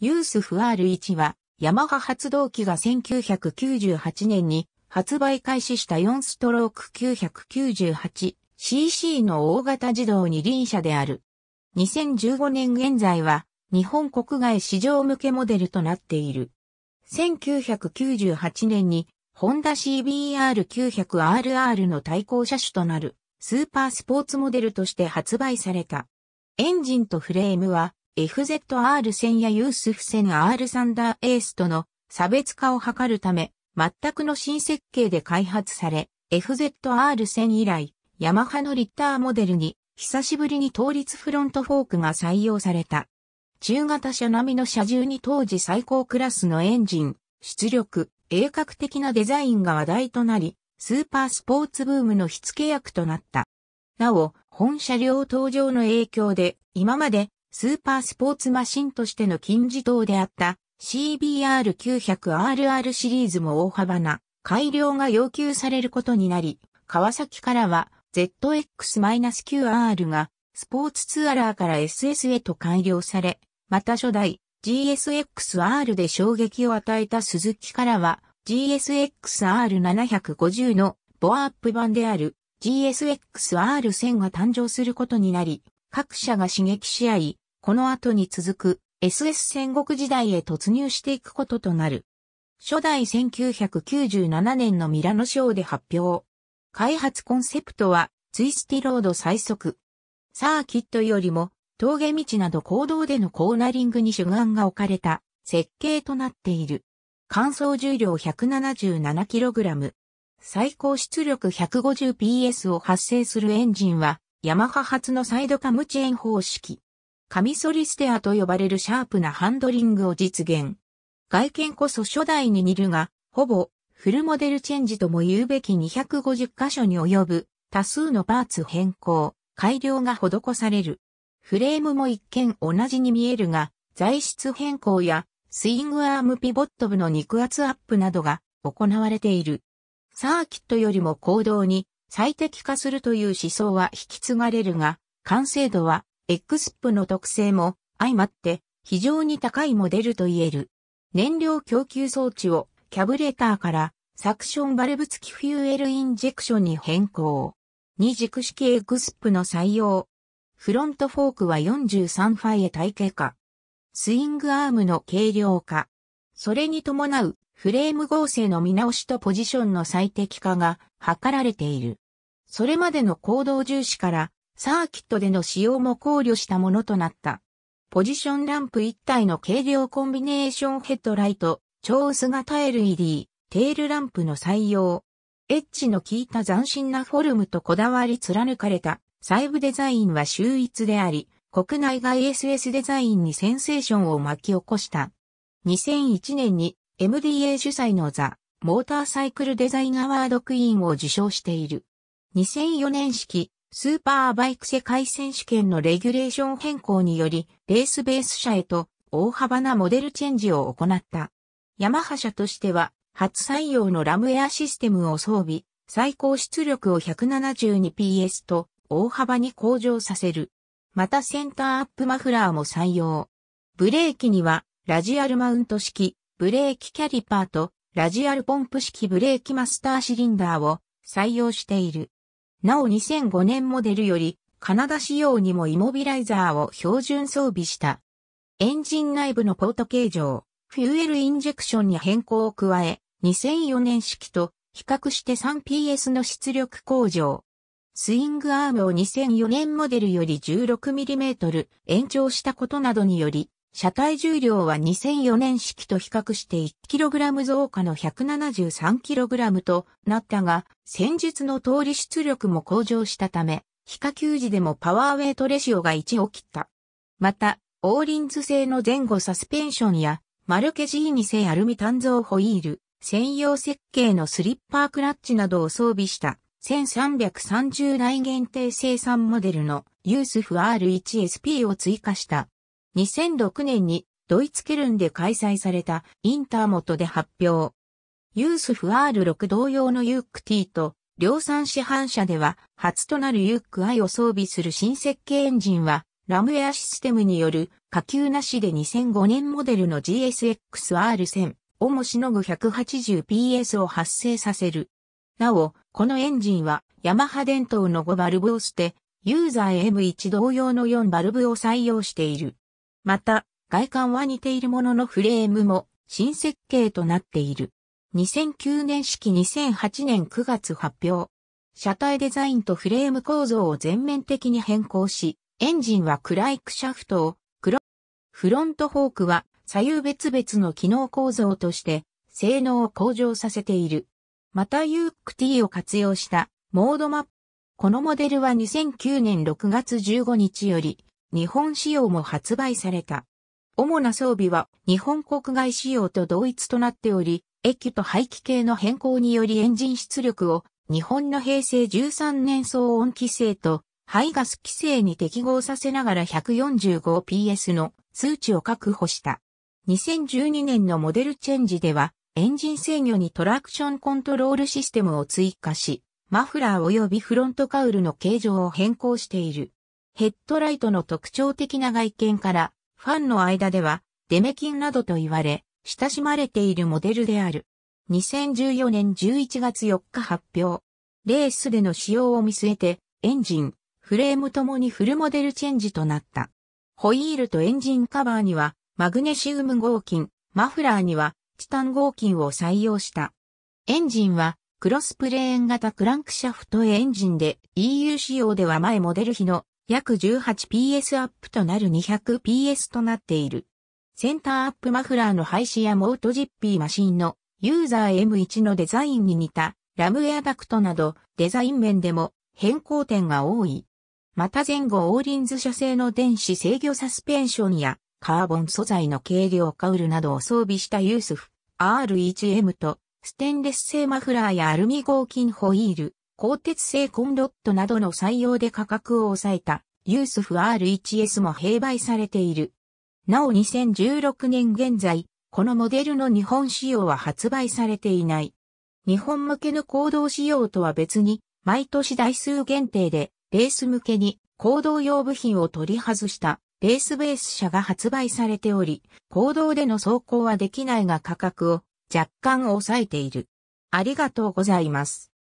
ユースフ R1 は、ヤマハ発動機が1998年に発売開始した4ストローク 998cc の大型自動二輪車である。2015年現在は、日本国外市場向けモデルとなっている。1998年に、ホンダ CBR900RR の対抗車種となる、スーパースポーツモデルとして発売された。エンジンとフレームは、FZR1000 やユースフセン R サンダーエースとの差別化を図るため、全くの新設計で開発され、FZR1000 以来、ヤマハのリッターモデルに、久しぶりに倒立フロントフォークが採用された。中型車並みの車重に当時最高クラスのエンジン、出力、鋭角的なデザインが話題となり、スーパースポーツブームの火付け役となった。なお、本車両登場の影響で、今までスーパースポーツマシンとしての金字塔であった CBR900RR シリーズも大幅な改良が要求されることになり、川崎からは ZX-9R がスポーツツアラーから SS へと改良され、また初代 GSX-R で衝撃を与えた鈴木からは GSX-R750 のボアアップ版である GSX-R1000 が誕生することになり、各社が刺激し合い、この後に続く SS 戦国時代へ突入していくこととなる。初代1997年のミラノ賞で発表。開発コンセプトはツイスティロード最速。サーキットよりも峠道など行動でのコーナリングに主眼が置かれた設計となっている。乾燥重量 177kg。最高出力 150PS を発生するエンジンは、ヤマハ発のサイドカムチェーン方式。カミソリステアと呼ばれるシャープなハンドリングを実現。外見こそ初代に似るが、ほぼフルモデルチェンジとも言うべき250箇所に及ぶ多数のパーツ変更、改良が施される。フレームも一見同じに見えるが、材質変更やスイングアームピボット部の肉厚アップなどが行われている。サーキットよりも行動に最適化するという思想は引き継がれるが、完成度は XP の特性も相まって非常に高いモデルと言える。燃料供給装置をキャブレーターからサクションバルブ付きフューエルインジェクションに変更。二軸式 XP の採用。フロントフォークは43ファイエ体系化。スイングアームの軽量化。それに伴うフレーム合成の見直しとポジションの最適化が図られている。それまでの行動重視からサーキットでの使用も考慮したものとなった。ポジションランプ一体の軽量コンビネーションヘッドライト、超薄型 LED、テールランプの採用。エッジの効いた斬新なフォルムとこだわり貫かれた細部デザインは秀逸であり、国内外 SS デザインにセンセーションを巻き起こした。2001年に MDA 主催のザ・モーターサイクルデザインアワードクイーンを受賞している。2004年式スーパーバイク世界選手権のレギュレーション変更により、レースベース車へと大幅なモデルチェンジを行った。ヤマハ社としては、初採用のラムエアシステムを装備、最高出力を 172PS と大幅に向上させる。またセンターアップマフラーも採用。ブレーキには、ラジアルマウント式、ブレーキキャリパーと、ラジアルポンプ式ブレーキマスターシリンダーを採用している。なお2005年モデルより、カナダ仕様にもイモビライザーを標準装備した。エンジン内部のポート形状、フューエルインジェクションに変更を加え、2004年式と比較して 3PS の出力向上。スイングアームを2004年モデルより 16mm 延長したことなどにより、車体重量は2004年式と比較して 1kg 増加の 173kg となったが、戦術の通り出力も向上したため、非下級時でもパワーウェイトレシオが1を切った。また、オーリンズ製の前後サスペンションや、マルケジーニ製アルミ単造ホイール、専用設計のスリッパークラッチなどを装備した1330台限定生産モデルのユースフ R1SP を追加した。2006年にドイツケルンで開催されたインターモトで発表。ユースフ R6 同様のユーク T と量産市販車では初となるユーク I を装備する新設計エンジンはラムウェアシステムによる下級なしで2005年モデルの GSX-R1000 をもしのぐ 180PS を発生させる。なお、このエンジンはヤマハ伝統の5バルブを捨て、ユーザー M1 同様の4バルブを採用している。また、外観は似ているもののフレームも新設計となっている。2009年式2008年9月発表。車体デザインとフレーム構造を全面的に変更し、エンジンはクライクシャフトを黒。フロントフォークは左右別々の機能構造として性能を向上させている。またユティ t を活用したモードマップ。このモデルは2009年6月15日より日本仕様も発売された。主な装備は日本国外仕様と同一となっており、液と排気系の変更によりエンジン出力を日本の平成13年騒音規制と排ガス規制に適合させながら 145PS の数値を確保した。2012年のモデルチェンジではエンジン制御にトラクションコントロールシステムを追加し、マフラー及びフロントカウルの形状を変更している。ヘッドライトの特徴的な外見から、ファンの間では、デメキンなどと言われ、親しまれているモデルである。2014年11月4日発表。レースでの使用を見据えて、エンジン、フレームともにフルモデルチェンジとなった。ホイールとエンジンカバーには、マグネシウム合金、マフラーには、チタン合金を採用した。エンジンは、クロスプレーン型クランクシャフトエンジンで、EU 仕様では前モデル比の約 18PS アップとなる 200PS となっている。センターアップマフラーの廃止やモートジッピーマシンのユーザー M1 のデザインに似たラムエアダクトなどデザイン面でも変更点が多い。また前後オーリンズ社製の電子制御サスペンションやカーボン素材の軽量カウルなどを装備したユースフ R1M とステンレス製マフラーやアルミ合金ホイール、鋼鉄製コンロットなどの採用で価格を抑えたユースフ R1S も併売されている。なお2016年現在、このモデルの日本仕様は発売されていない。日本向けの行動仕様とは別に、毎年台数限定で、レース向けに行動用部品を取り外したレースベース車が発売されており、行動での走行はできないが価格を若干抑えている。ありがとうございます。